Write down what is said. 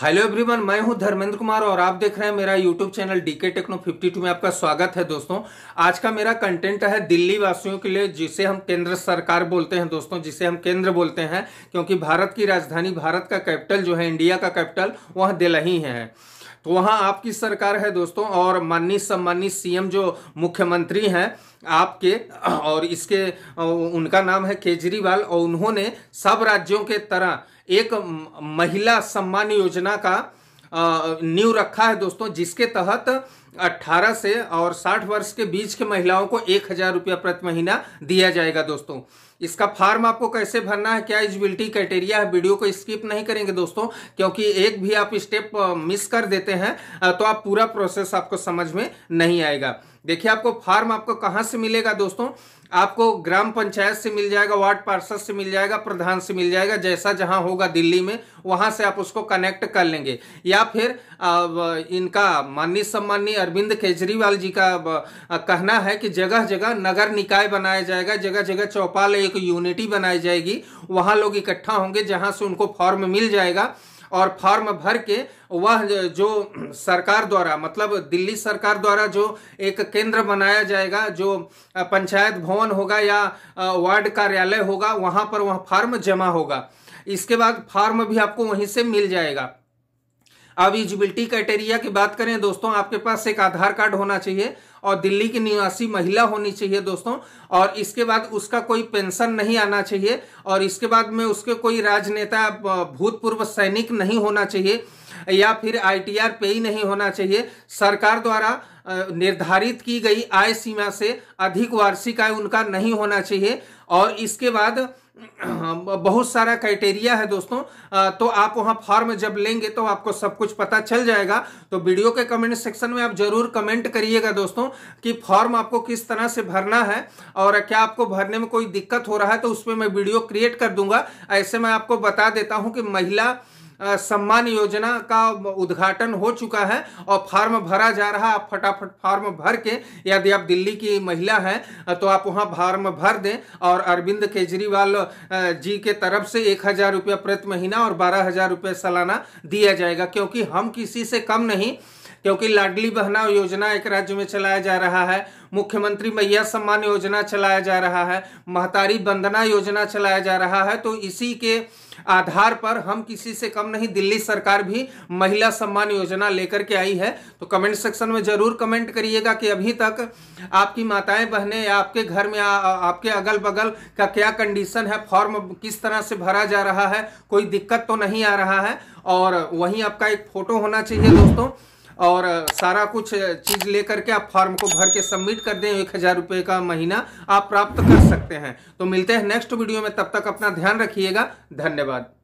hello everyone मैं हूं धर्मेंद्र कुमार और आप देख रहे हैं मेरा यूट्यूब चैनल डीके टेक्नो 52 में आपका स्वागत है दोस्तों आज का मेरा कंटेंट है दिल्ली वासियों के लिए जिसे हम केंद्र सरकार बोलते हैं दोस्तों जिसे हम केंद्र बोलते हैं क्योंकि भारत की राजधानी भारत का कैपिटल जो है इंडिया का कैपिटल वह दिल्ली है तो वहाँ आपकी सरकार है दोस्तों और माननीय सम्माननीय सी जो मुख्यमंत्री हैं आपके और इसके उनका नाम है केजरीवाल और उन्होंने सब राज्यों के तरह एक महिला सम्मान योजना का न्यू रखा है दोस्तों जिसके तहत 18 से और 60 वर्ष के बीच के महिलाओं को एक हजार रुपया प्रति महीना दिया जाएगा दोस्तों इसका फॉर्म आपको कैसे भरना है क्या एलिजिबिलिटी क्राइटेरिया है वीडियो को स्किप नहीं करेंगे दोस्तों क्योंकि एक भी आप स्टेप मिस कर देते हैं तो आप पूरा प्रोसेस आपको समझ में नहीं आएगा देखिए आपको फॉर्म आपको कहाँ से मिलेगा दोस्तों आपको ग्राम पंचायत से मिल जाएगा वार्ड पार्षद से मिल जाएगा प्रधान से मिल जाएगा जैसा जहां होगा दिल्ली में वहां से आप उसको कनेक्ट कर लेंगे या फिर इनका माननीय सम्माननीय अरविंद केजरीवाल जी का कहना है कि जगह जगह नगर निकाय बनाया जाएगा जगह जगह चौपाल एक यूनिटी बनाई जाएगी वहां लोग इकट्ठा होंगे जहां से उनको फॉर्म मिल जाएगा और फॉर्म भर के वह जो सरकार द्वारा मतलब दिल्ली सरकार द्वारा जो एक केंद्र बनाया जाएगा जो पंचायत भवन होगा या वार्ड कार्यालय होगा वहां पर वह फॉर्म जमा होगा इसके बाद फॉर्म भी आपको वहीं से मिल जाएगा अब एलिजिबिलिटी क्राइटेरिया की बात करें दोस्तों आपके पास एक आधार कार्ड होना चाहिए और दिल्ली की निवासी महिला होनी चाहिए दोस्तों और इसके बाद उसका कोई पेंशन नहीं आना चाहिए और इसके बाद में उसके कोई राजनेता भूतपूर्व सैनिक नहीं होना चाहिए या फिर आईटीआर पे ही नहीं होना चाहिए सरकार द्वारा निर्धारित की गई आय सीमा से अधिक वार्षिक आय उनका नहीं होना चाहिए और इसके बाद बहुत सारा क्राइटेरिया है दोस्तों तो आप वहाँ फॉर्म जब लेंगे तो आपको सब कुछ पता चल जाएगा तो वीडियो के कमेंट सेक्शन में आप जरूर कमेंट करिएगा दोस्तों कि फॉर्म आपको किस तरह से भरना है और क्या आपको भरने में कोई दिक्कत हो रहा है तो उस पर मैं वीडियो क्रिएट कर दूंगा ऐसे मैं आपको बता देता हूँ कि महिला सम्मान योजना का उद्घाटन हो चुका है और फॉर्म भरा जा रहा आप फटाफट फॉर्म भर के यदि आप दिल्ली की महिला हैं तो आप वहाँ फॉर्म भर दें और अरविंद केजरीवाल जी के तरफ से एक हज़ार रुपया प्रति महीना और बारह हज़ार रुपये सालाना दिया जाएगा क्योंकि हम किसी से कम नहीं क्योंकि लाडली बहना योजना एक राज्य में चलाया जा रहा है मुख्यमंत्री मैया सम्मान योजना चलाया जा रहा है महतारी वंदना योजना चलाया जा रहा है तो इसी के आधार पर हम किसी से कम नहीं दिल्ली सरकार भी महिला सम्मान योजना लेकर के आई है तो कमेंट सेक्शन में जरूर कमेंट करिएगा कि अभी तक आपकी माताएं बहनें या आपके घर में आ, आपके अगल बगल का क्या कंडीशन है फॉर्म किस तरह से भरा जा रहा है कोई दिक्कत तो नहीं आ रहा है और वहीं आपका एक फोटो होना चाहिए दोस्तों और सारा कुछ चीज़ लेकर के आप फॉर्म को भर के सबमिट कर दें एक हज़ार रुपए का महीना आप प्राप्त कर सकते हैं तो मिलते हैं नेक्स्ट वीडियो में तब तक अपना ध्यान रखिएगा धन्यवाद